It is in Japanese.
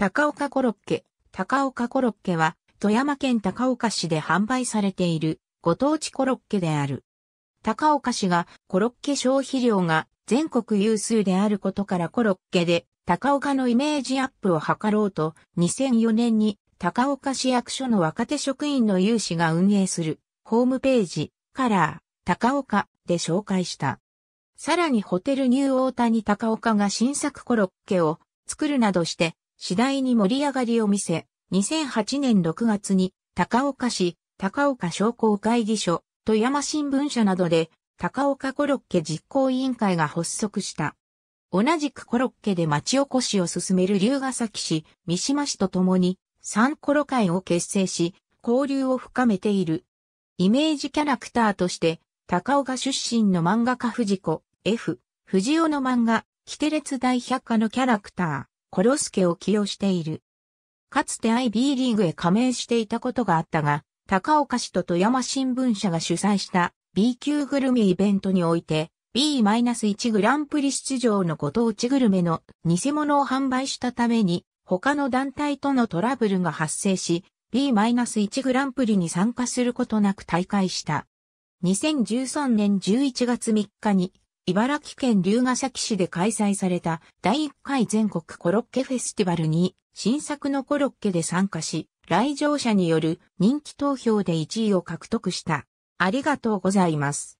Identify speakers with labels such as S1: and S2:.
S1: 高岡コロッケ。高岡コロッケは、富山県高岡市で販売されている、ご当地コロッケである。高岡市が、コロッケ消費量が全国有数であることからコロッケで、高岡のイメージアップを図ろうと、2004年に、高岡市役所の若手職員の有志が運営する、ホームページ、カラー、高岡で紹介した。さらにホテルニューオータニ高岡が新作コロッケを作るなどして次第に盛り上がりを見せ、2008年6月に高岡市、高岡商工会議所、富山新聞社などで高岡コロッケ実行委員会が発足した。同じくコロッケで町おこしを進める龍ヶ崎市、三島市と共に、三コロ会を結成し、交流を深めている。イメージキャラクターとして、高岡出身の漫画家藤子、F、藤尾の漫画、キテレツ大百科のキャラクター、コロスケを起用している。かつて IB リーグへ加盟していたことがあったが、高岡市と富山新聞社が主催した B 級グルメイベントにおいて、B-1 グランプリ出場のご当地グルメの偽物を販売したために、他の団体とのトラブルが発生し、B-1 グランプリに参加することなく大会した。2013年11月3日に茨城県龍ケ崎市で開催された第1回全国コロッケフェスティバルに新作のコロッケで参加し、来場者による人気投票で1位を獲得した。ありがとうございます。